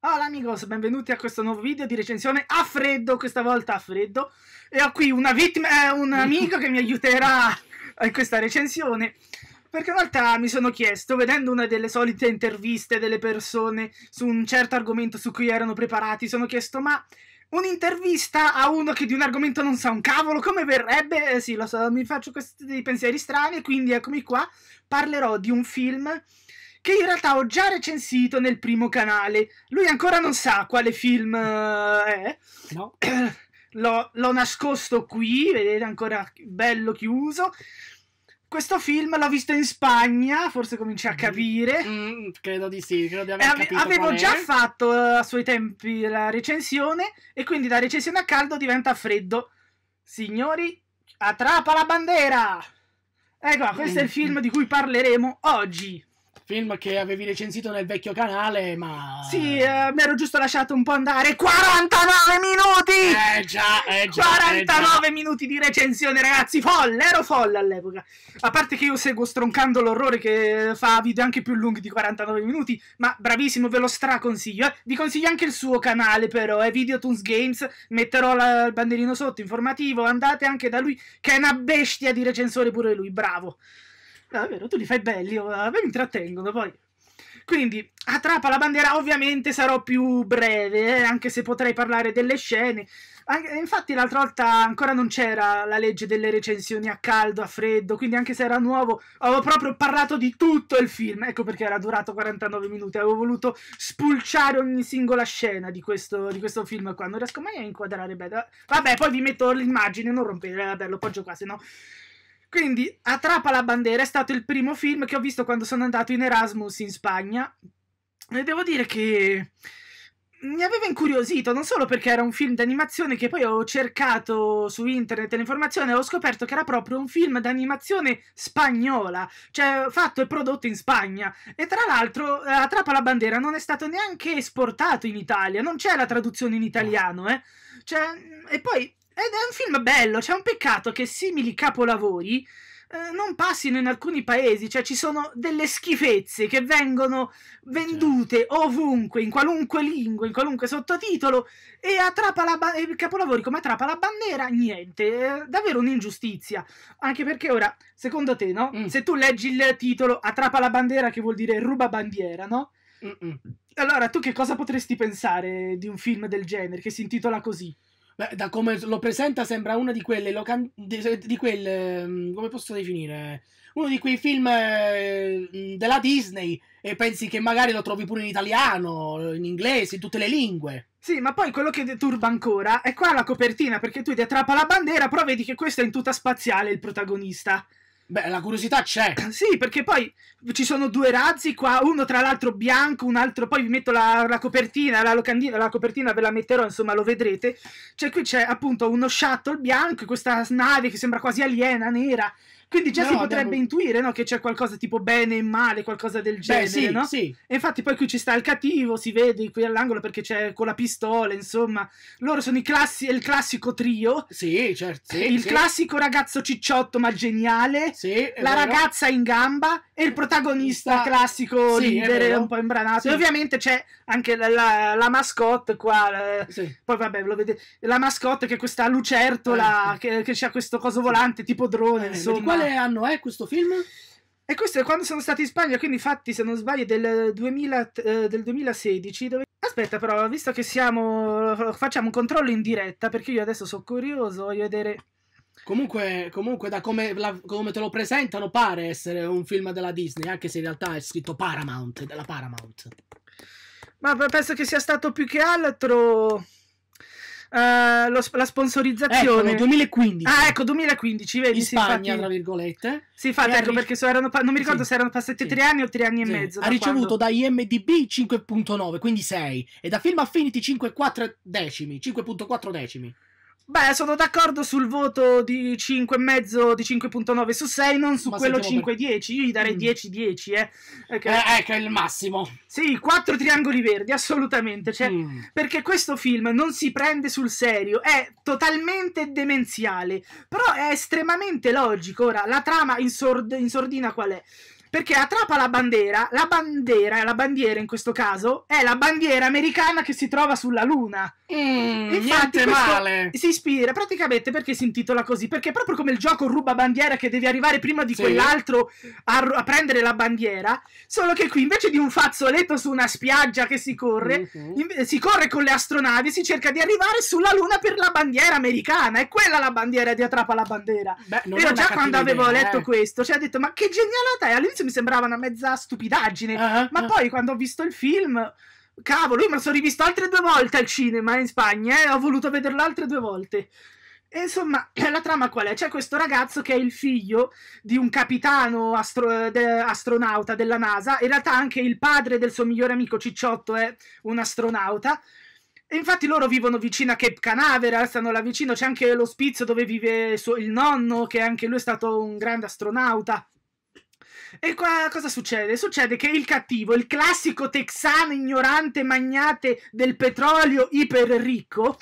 Hola amigos, benvenuti a questo nuovo video di recensione a freddo, questa volta a freddo E ho qui una vittima, eh, un amico che mi aiuterà in questa recensione Perché una volta mi sono chiesto, vedendo una delle solite interviste delle persone su un certo argomento su cui erano preparati Sono chiesto, ma un'intervista a uno che di un argomento non sa un cavolo, come verrebbe? Eh, sì, lo so, mi faccio questi pensieri strani, quindi eccomi qua Parlerò di un film che in realtà ho già recensito nel primo canale. Lui ancora non sa quale film eh, è. No. L'ho, l'ho nascosto qui, vedete ancora bello chiuso. Questo film l'ho visto in Spagna, forse cominci a mm. capire. Mm, credo di sì, credo di aver ave- Avevo già è. fatto eh, a suoi tempi la recensione e quindi da recensione a caldo diventa freddo. Signori, attrapa la bandiera! Ecco, questo è il mm. film di cui parleremo oggi film che avevi recensito nel vecchio canale, ma... Sì, eh, mi ero giusto lasciato un po' andare. 49 minuti! Eh già, eh già. 49 eh già. minuti di recensione, ragazzi, folle, ero folle all'epoca. A parte che io seguo stroncando l'orrore che fa video anche più lunghi di 49 minuti, ma bravissimo, ve lo straconsiglio. Eh. Vi consiglio anche il suo canale, però, è eh, Videotoons Games, metterò la, il bandierino sotto, informativo, andate anche da lui, che è una bestia di recensore pure lui, bravo davvero, ah, tu li fai belli, oh, a me mi intrattengono poi. Quindi a Trappa la bandiera ovviamente sarò più breve, eh, anche se potrei parlare delle scene. Eh, infatti l'altra volta ancora non c'era la legge delle recensioni a caldo, a freddo, quindi anche se era nuovo avevo proprio parlato di tutto il film, ecco perché era durato 49 minuti, avevo voluto spulciare ogni singola scena di questo, di questo film qua, non riesco mai a inquadrare bene. Vabbè, poi vi metto l'immagine, non rompete, vabbè, lo poggio qua, se no... Quindi Atrapa la bandera è stato il primo film che ho visto quando sono andato in Erasmus in Spagna e devo dire che mi aveva incuriosito non solo perché era un film d'animazione che poi ho cercato su internet l'informazione e ho scoperto che era proprio un film d'animazione spagnola, cioè fatto e prodotto in Spagna. E tra l'altro Attrapa la bandera non è stato neanche esportato in Italia, non c'è la traduzione in italiano, eh. Cioè, e poi ed è un film bello, c'è un peccato che simili capolavori eh, non passino in alcuni paesi, cioè ci sono delle schifezze che vengono vendute certo. ovunque, in qualunque lingua, in qualunque sottotitolo e a Trapala capolavori come Trapa la bandiera, niente, è davvero un'ingiustizia. Anche perché ora, secondo te, no? Mm. Se tu leggi il titolo A Trapa la bandiera che vuol dire ruba bandiera, no? Mm -mm. Allora, tu che cosa potresti pensare di un film del genere che si intitola così? Beh, da come lo presenta sembra una di quelle locan- di, di quelle, mm, come posso definire? Uno di quei film eh, della Disney e pensi che magari lo trovi pure in italiano, in inglese, in tutte le lingue. Sì, ma poi quello che deturba ancora è qua la copertina, perché tu ti attrappa la bandiera, però vedi che questo è in tuta spaziale il protagonista. Beh, la curiosità c'è. Sì, perché poi ci sono due razzi qua, uno tra l'altro bianco, un altro poi vi metto la, la copertina, la locandina, la copertina ve la metterò, insomma lo vedrete. Cioè qui c'è appunto uno shuttle bianco, questa nave che sembra quasi aliena, nera, quindi già no, si potrebbe abbiamo... intuire no, che c'è qualcosa tipo bene e male, qualcosa del genere. Beh, sì, no? sì. E infatti poi qui ci sta il cattivo, si vede qui all'angolo perché c'è con la pistola, insomma. Loro sono classi... il classico trio. Sì, certo. Sì, il sì. classico ragazzo cicciotto ma geniale. Sì, la vero. ragazza in gamba e il protagonista Sta... classico sì, libero, un po' imbranato. E ovviamente c'è anche la, la, la mascotte qua. Poi vabbè, lo vedete. La mascotte che è questa lucertola eh, che, che ha questo coso volante tipo drone, eh, insomma quale ah. anno è questo film? E questo è quando sono stati in Spagna, quindi infatti se non sbaglio del, 2000, eh, del 2016. Dove... Aspetta però, visto che siamo... facciamo un controllo in diretta, perché io adesso sono curioso, voglio vedere... Comunque, comunque da come, la, come, te lo presentano pare essere un film della Disney, anche se in realtà è scritto Paramount, della Paramount. Ma penso che sia stato più che altro uh, lo, la sponsorizzazione. Ecco, 2015. Ah, ecco, 2015, vedi? In sì, Spagna, infatti, tra virgolette. Sì, infatti, ecco, ric- perché so, erano, non mi ricordo sì. se erano passati sì. tre anni o tre anni sì. e mezzo. Ha da ricevuto quando... da IMDB 5.9, quindi 6, e da Film Affinity 5,4 decimi, 5.4 decimi. Beh, sono d'accordo sul voto di 5,5 di 5.9 su 6, non su Ma quello 5,10. Per... Io gli darei 10-10, mm. eh. Okay. eh. Ecco, è il massimo. Sì, quattro triangoli verdi, assolutamente. Cioè, mm. Perché questo film non si prende sul serio, è totalmente demenziale, però è estremamente logico. Ora, la trama in, sord- in sordina qual è? Perché attrapa la bandiera, la bandiera, la bandiera in questo caso, è la bandiera americana che si trova sulla Luna. Mm, Infatti male. Si ispira praticamente perché si intitola così, perché proprio come il gioco ruba bandiera che devi arrivare prima di sì. quell'altro a, a, prendere la bandiera, solo che qui invece di un fazzoletto su una spiaggia che si corre, mm-hmm. in, si corre con le astronavi, si cerca di arrivare sulla Luna per la bandiera americana, è quella la bandiera di attrapa la bandiera. Beh, Io già quando idea, avevo letto eh. questo, ci cioè, ho detto ma che genialità è all'inizio all'inizio mi sembrava una mezza stupidaggine, uh-huh. ma ah. poi quando ho visto il film cavolo, io me lo sono rivisto altre due volte al cinema in Spagna e eh? ho voluto vederlo altre due volte. E insomma, la trama qual è? C'è questo ragazzo che è il figlio di un capitano astro- de- astronauta della NASA, in realtà anche il padre del suo migliore amico Cicciotto è un astronauta. E infatti loro vivono vicino a Cape Canaveral, stanno là vicino, c'è anche l'ospizio dove vive suo- il nonno, che anche lui è stato un grande astronauta. E qua cosa succede? Succede che il cattivo, il classico texano ignorante magnate del petrolio iper ricco,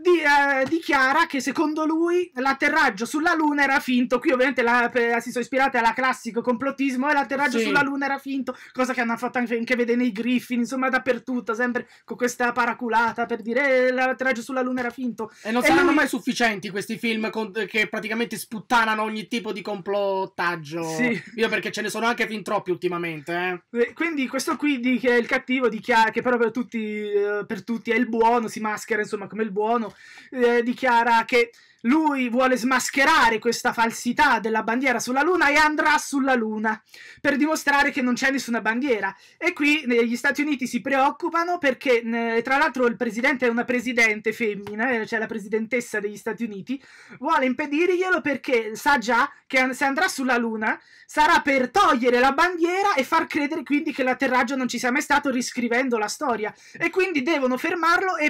di, eh, dichiara che secondo lui l'atterraggio sulla Luna era finto. Qui ovviamente la, eh, si sono ispirati alla classico complottismo e eh, l'atterraggio sì. sulla Luna era finto, cosa che hanno fatto anche, anche vedere nei Griffin, insomma dappertutto, sempre con questa paraculata per dire eh, l'atterraggio sulla Luna era finto. E non e saranno lui... mai sufficienti questi film con, che praticamente sputtanano ogni tipo di complottaggio. Sì. Io perché ce ne sono anche fin troppi ultimamente. Eh. eh quindi questo qui di, che è il cattivo dichiara che però per tutti, eh, per tutti è il buono, si maschera insomma come il buono eh, dichiara che lui vuole smascherare questa falsità della bandiera sulla Luna e andrà sulla Luna per dimostrare che non c'è nessuna bandiera. E qui gli Stati Uniti si preoccupano perché, tra l'altro, il presidente è una presidente femmina, eh, cioè la presidentessa degli Stati Uniti, vuole impedirglielo perché sa già che se andrà sulla Luna sarà per togliere la bandiera e far credere quindi che l'atterraggio non ci sia mai stato riscrivendo la storia. E quindi devono fermarlo e,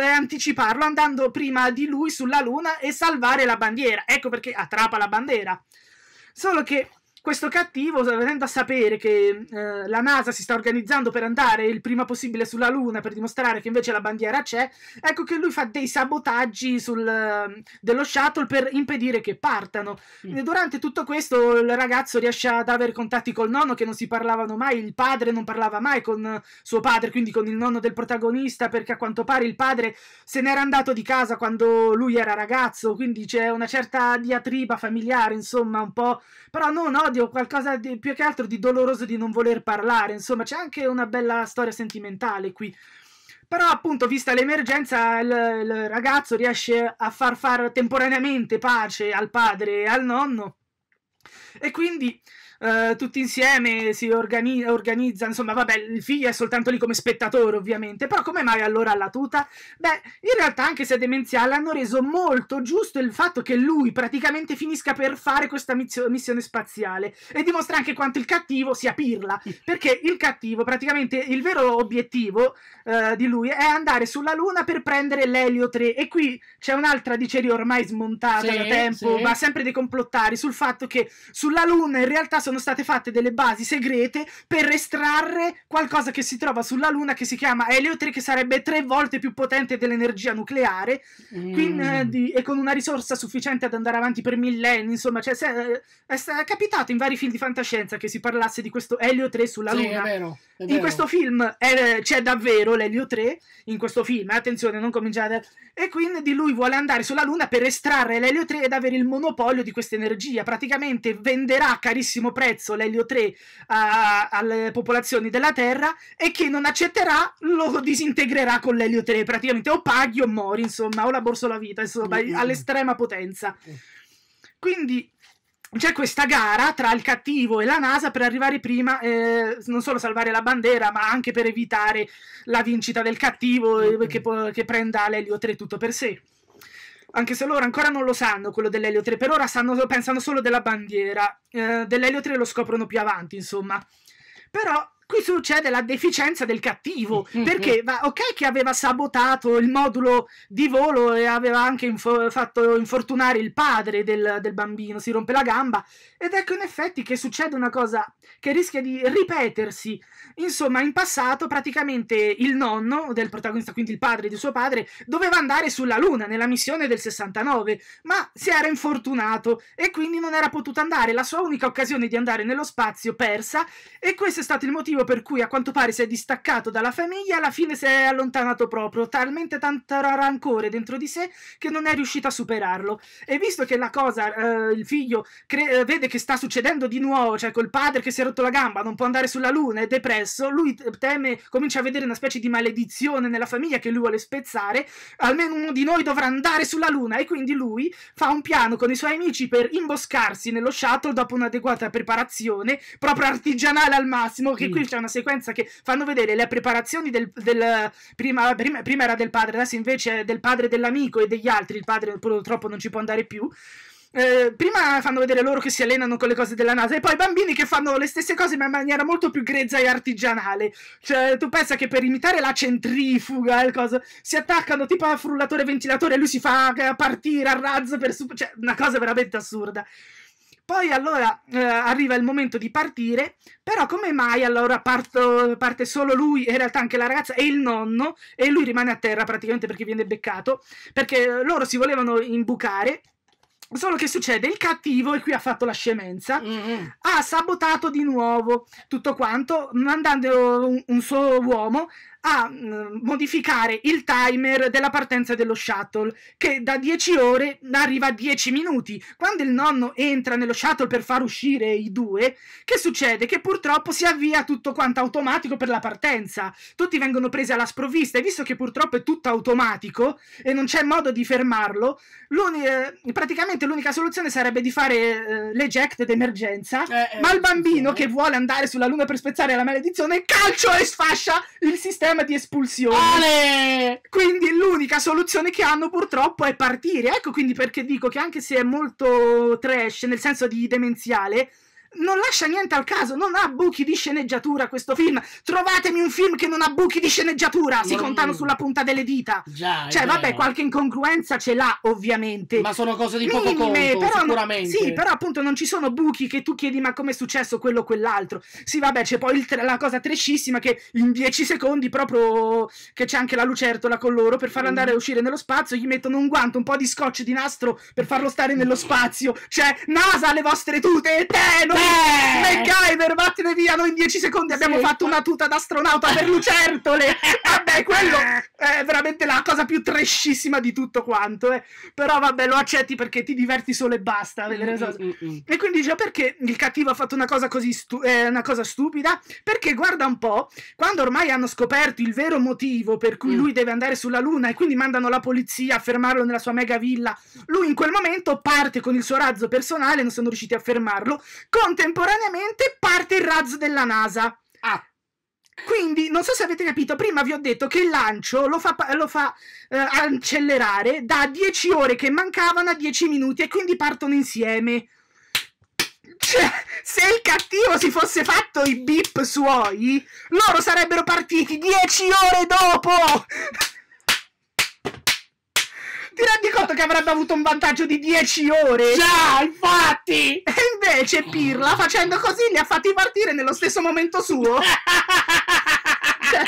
e anticiparlo andando prima di lui sulla Luna e salvare la bandiera. Ecco perché attrapa la bandiera. Solo che questo cattivo, venendo a sapere che eh, la NASA si sta organizzando per andare il prima possibile sulla Luna per dimostrare che invece la bandiera c'è, ecco che lui fa dei sabotaggi sul, ehm, dello shuttle per impedire che partano. Mm. durante tutto questo il ragazzo riesce ad avere contatti col nonno che non si parlavano mai, il padre non parlava mai con suo padre, quindi con il nonno del protagonista, perché a quanto pare il padre se n'era andato di casa quando lui era ragazzo, quindi c'è una certa diatriba familiare, insomma, un po', però non odio odio, qualcosa di, più che altro di doloroso di non voler parlare, insomma c'è anche una bella storia sentimentale qui. Però appunto, vista l'emergenza, il, il ragazzo riesce a far far temporaneamente pace al padre e al nonno e quindi eh, tutti insieme si organi organizza, insomma, vabbè, il figlio è soltanto lì come spettatore, ovviamente, però come mai allora la tuta? Beh, in realtà, anche se è demenziale, hanno reso molto giusto il fatto che lui praticamente finisca per fare questa missione spaziale e dimostra anche quanto il cattivo sia pirla, perché il cattivo, praticamente, il vero obiettivo eh, di lui è andare sulla Luna per prendere l'elio 3 e qui c'è un'altra diceria ormai smontata sì, da tempo, sì. ma sempre dei complottari sul fatto che sulla Luna in realtà sono sono state fatte delle basi segrete per estrarre qualcosa che si trova sulla Luna che si chiama Helio 3, che sarebbe tre volte più potente dell'energia nucleare mm. quindi, eh, e con una risorsa sufficiente ad andare avanti per millenni. Insomma, cioè, se, eh, è, è, capitato in vari film di fantascienza che si parlasse di questo Helio 3 sulla sì, Luna. È vero, è vero. Eh, in questo film c'è davvero l'Elio 3, in questo film, attenzione, non cominciate. E quindi lui vuole andare sulla Luna per estrarre l'Elio 3 ed avere il monopolio di questa energia. Praticamente venderà carissimo prezzo l'elio 3 a, alle popolazioni della Terra e chi non accetterà lo disintegrerà con l'elio 3 praticamente o paghi o mori insomma o la borsa o la vita insomma mm-hmm. all'estrema potenza mm. quindi c'è questa gara tra il cattivo e la NASA per arrivare prima, eh, non solo salvare la bandiera, ma anche per evitare la vincita del cattivo eh, che, che prenda l'elio 3 tutto per sé anche se loro ancora non lo sanno quello dell'Elio 3, per ora stanno, pensano solo della bandiera, eh, dell'Elio 3 lo scoprono più avanti, insomma. Però Qui succede la deficienza del cattivo, mm, mm, perché mm. va, ok che aveva sabotato il modulo di volo e aveva anche info fatto infortunare il padre del, del bambino, si rompe la gamba, ed ecco in effetti che succede una cosa che rischia di ripetersi. Insomma, in passato praticamente il nonno del protagonista, quindi il padre di suo padre, doveva andare sulla Luna nella missione del 69, ma si era infortunato e quindi non era potuto andare, la sua unica occasione di andare nello spazio persa, e questo è stato il motivo motivo per cui a quanto pare si è distaccato dalla famiglia, alla fine si è allontanato proprio, talmente tanto rancore dentro di sé che non è riuscito a superarlo. E visto che la cosa, eh, il figlio eh, vede che sta succedendo di nuovo, cioè col padre che si è rotto la gamba, non può andare sulla luna, è depresso, lui teme, comincia a vedere una specie di maledizione nella famiglia che lui vuole spezzare, almeno uno di noi dovrà andare sulla luna e quindi lui fa un piano con i suoi amici per imboscarsi nello shuttle dopo un'adeguata preparazione, proprio artigianale al massimo, che mm. qui qui c'è una sequenza che fanno vedere le preparazioni del, del prima, prima, prima, era del padre, adesso invece è del padre dell'amico e degli altri, il padre purtroppo non ci può andare più. Eh, prima fanno vedere loro che si allenano con le cose della NASA e poi i bambini che fanno le stesse cose ma in maniera molto più grezza e artigianale. Cioè, tu pensa che per imitare la centrifuga, e eh, cosa si attaccano tipo a frullatore ventilatore e lui si fa eh, partire a razzo per... Super... cioè, una cosa veramente assurda. Poi allora eh, arriva il momento di partire, però come mai allora parto, parte solo lui e in realtà anche la ragazza e il nonno e lui rimane a terra praticamente perché viene beccato, perché loro si volevano imbucare Solo che succede, il cattivo, e qui ha fatto la scemenza, mm -hmm. ha sabotato di nuovo tutto quanto, mandando un, un suo uomo a mh, mm, modificare il timer della partenza dello shuttle, che da 10 ore arriva a 10 minuti. Quando il nonno entra nello shuttle per far uscire i due, che succede? Che purtroppo si avvia tutto quanto automatico per la partenza. Tutti vengono presi alla sprovvista e visto che purtroppo è tutto automatico e non c'è modo di fermarlo, eh, praticamente l'unica soluzione sarebbe di fare eh, l'eject d'emergenza, eh, eh, ma il bambino che vuole andare sulla luna per spezzare la maledizione calcio e sfascia il sistema problema di espulsione. Ale! Quindi l'unica soluzione che hanno purtroppo è partire. Ecco quindi perché dico che anche se è molto trash, nel senso di demenziale, non lascia niente al caso, non ha buchi di sceneggiatura questo film. Trovatemi un film che non ha buchi di sceneggiatura, si contano sulla punta delle dita. Già, cioè, vabbè, qualche incongruenza ce l'ha, ovviamente. Ma sono cose di poco conto, però sicuramente. Non, sì, però appunto non ci sono buchi che tu chiedi ma come è successo quello o quell'altro. Sì, vabbè, c'è poi la cosa trescissima che in 10 secondi proprio che c'è anche la lucertola con loro per farlo mm. andare e uscire nello spazio, gli mettono un guanto, un po' di scotch di nastro per farlo stare nello spazio. Cioè, NASA, le vostre tute, te, non eh! MacGyver, vattene via, noi in 10 secondi abbiamo sì, fatto una tuta d'astronauta per lucertole. vabbè, quello è veramente la cosa più trescissima di tutto quanto. Eh. Però vabbè, lo accetti perché ti diverti solo e basta. Mm, mm, mm, mm. E quindi dice, ah, perché il cattivo ha fatto una cosa così stu- eh, una cosa stupida? Perché guarda un po', quando ormai hanno scoperto il vero motivo per cui mm. lui deve andare sulla Luna e quindi mandano la polizia a fermarlo nella sua mega villa, lui in quel momento parte con il suo razzo personale, non sono riusciti a fermarlo, con contemporaneamente parte il razzo della NASA. Ah. Quindi, non so se avete capito, prima vi ho detto che il lancio lo fa, lo fa eh, accelerare da 10 ore che mancavano a 10 minuti e quindi partono insieme. Cioè, se il cattivo si fosse fatto i beep suoi, loro sarebbero partiti 10 ore dopo! Ti rendi conto che avrebbe avuto un vantaggio di 10 ore? Già, infatti! E invece Pirla, facendo così, li ha fatti partire nello stesso momento suo. cioè,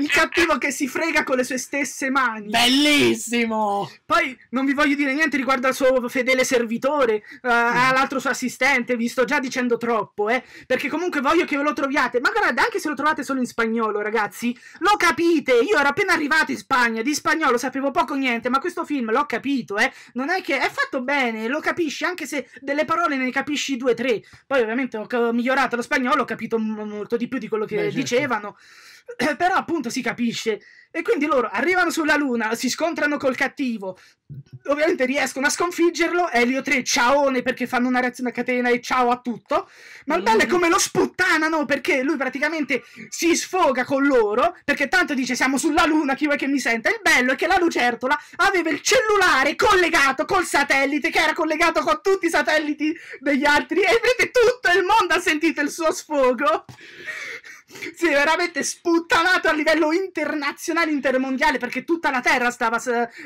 il cattivo che si frega con le sue stesse mani. Bellissimo! Poi non vi voglio dire niente riguardo al suo fedele servitore, uh, mm. all'altro suo assistente, vi sto già dicendo troppo, eh, perché comunque voglio che ve lo troviate. Ma guardate, anche se lo trovate solo in spagnolo, ragazzi, lo capite. Io ero appena arrivato in Spagna, di spagnolo sapevo poco niente, ma questo film l'ho capito, eh. Non è che è fatto bene, lo capisci, anche se delle parole ne capisci due o tre. Poi ovviamente ho migliorato lo spagnolo, ho capito molto di più di quello che Beh, certo. dicevano. Però appunto si capisce. E quindi loro arrivano sulla Luna, si scontrano col cattivo. Ovviamente riescono a sconfiggerlo. Elio 3, ciaone perché fanno una reazione a catena e ciao a tutto. Ma il mm. bello è come lo sputtanano perché lui praticamente si sfoga con loro. Perché tanto dice siamo sulla Luna, chi vuoi che mi senta? Il bello è che la lucertola aveva il cellulare collegato col satellite che era collegato con tutti i satelliti degli altri. E vedete tutto il mondo ha sentito il suo sfogo si è veramente sputtanato a livello internazionale, intermondiale, perché tutta la Terra stava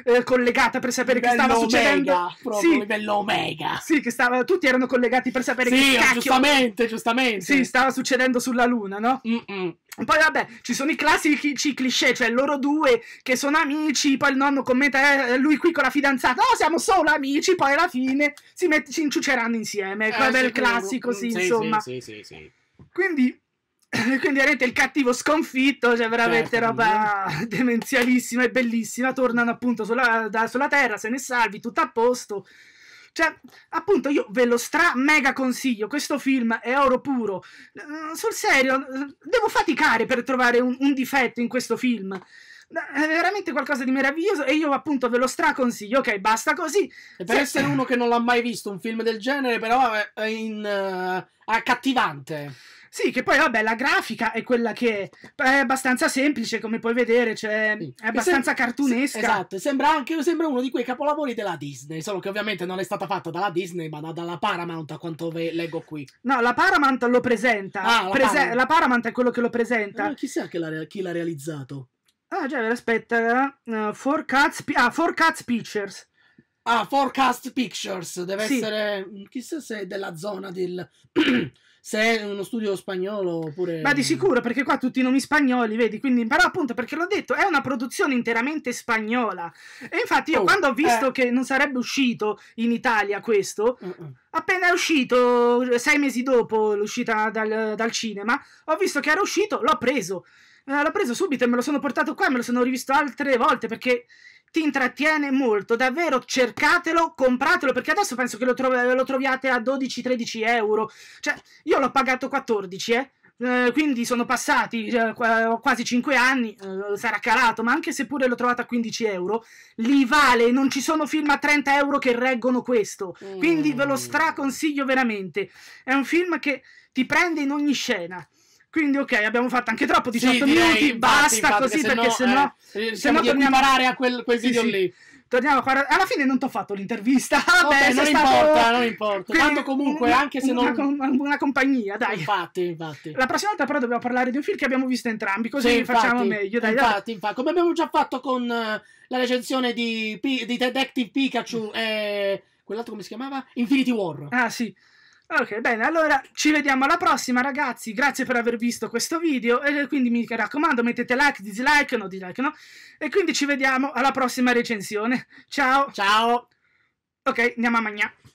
eh, collegata per sapere livello che stava succedendo. Omega, proprio sì, livello omega. Sì, che stava, tutti erano collegati per sapere sì, che cacchio... giustamente, giustamente. Sì, stava succedendo sulla Luna, no? Mm-mm. Poi vabbè, ci sono i classici cliché, cioè loro due che sono amici, poi il nonno commenta eh, eh, lui qui con la fidanzata, no siamo solo amici, poi alla fine si, met- si inciuceranno insieme, eh, quello è il classico, mm, sì, sì insomma. Sì, sì, sì, sì. Quindi quindi avete il cattivo sconfitto, cioè veramente certo, roba yeah. demenzialissima e bellissima. Tornano appunto sulla, da, sulla Terra, se ne salvi, tutto a posto. Cioè, appunto, io ve lo stra mega consiglio. Questo film è oro puro. Mm, sul serio, mm, devo faticare per trovare un, un difetto in questo film è veramente qualcosa di meraviglioso e io appunto ve lo straconsiglio ok basta così e per se... essere uno che non l'ha mai visto un film del genere però è, in, uh, accattivante sì, che poi vabbè, la grafica è quella che è abbastanza semplice, come puoi vedere, cioè sì. è abbastanza cartunesca. esatto, sembra anche sembra uno di quei capolavori della Disney, solo che ovviamente non è stata fatta dalla Disney, ma da, dalla Paramount, a quanto ve- leggo qui. No, la Paramount lo presenta. Ah, la, Prese Paramount. la Paramount è quello che lo presenta. Ma eh, chissà chi l'ha realizzato. Ah, già, aspetta. Uh, four, Cuts, ah, Four Cuts Pictures. Ah, Forecast Pictures deve sì. essere. Mm, chissà se è della zona del. se è uno studio spagnolo oppure. Ma di sicuro, perché qua tutti i nomi spagnoli, vedi? Quindi, però, appunto, perché l'ho detto, è una produzione interamente spagnola. E infatti, io oh, quando ho visto eh. che non sarebbe uscito in Italia questo. Uh-uh. Appena è uscito, sei mesi dopo l'uscita dal, dal cinema, ho visto che era uscito, l'ho preso. Eh, l'ho preso subito e me lo sono portato qua e me lo sono rivisto altre volte perché ti intrattiene molto, davvero cercatelo, compratelo, perché adesso penso che lo, trov lo troviate a 12-13 euro. Cioè, io l'ho pagato 14, eh. Eh, quindi sono passati eh, quasi 5 anni, eh, sarà calato, ma anche se pure l'ho trovato a 15 euro, li vale, non ci sono film a 30 euro che reggono questo, mm. quindi ve lo mm. straconsiglio veramente. È un film che ti prende in ogni scena, quindi, ok, abbiamo fatto anche troppo, 18 sì, direi, minuti, infatti, basta infatti, così, se perché se no, eh, se no torniamo a quel, quel video sì, lì. Torniamo a guardare. Alla fine non ti ho fatto l'intervista. Vabbè, Vabbè non stato... importa, non importa. Quindi, comunque, una, anche se una, non. Una compagnia, dai. Infatti, infatti. La prossima volta, però, dobbiamo parlare di un film che abbiamo visto entrambi, così sì, infatti, facciamo meglio. Dai, infatti, dai. infatti, come abbiamo già fatto con uh, la recensione di, P- di Detective Pikachu e. quell'altro come si chiamava? Infinity War. Ah, sì. Ok, bene, allora ci vediamo alla prossima ragazzi, grazie per aver visto questo video e quindi mi raccomando mettete like, dislike, no dislike no, e quindi ci vediamo alla prossima recensione, ciao! Ciao! Ok, andiamo a mangiare.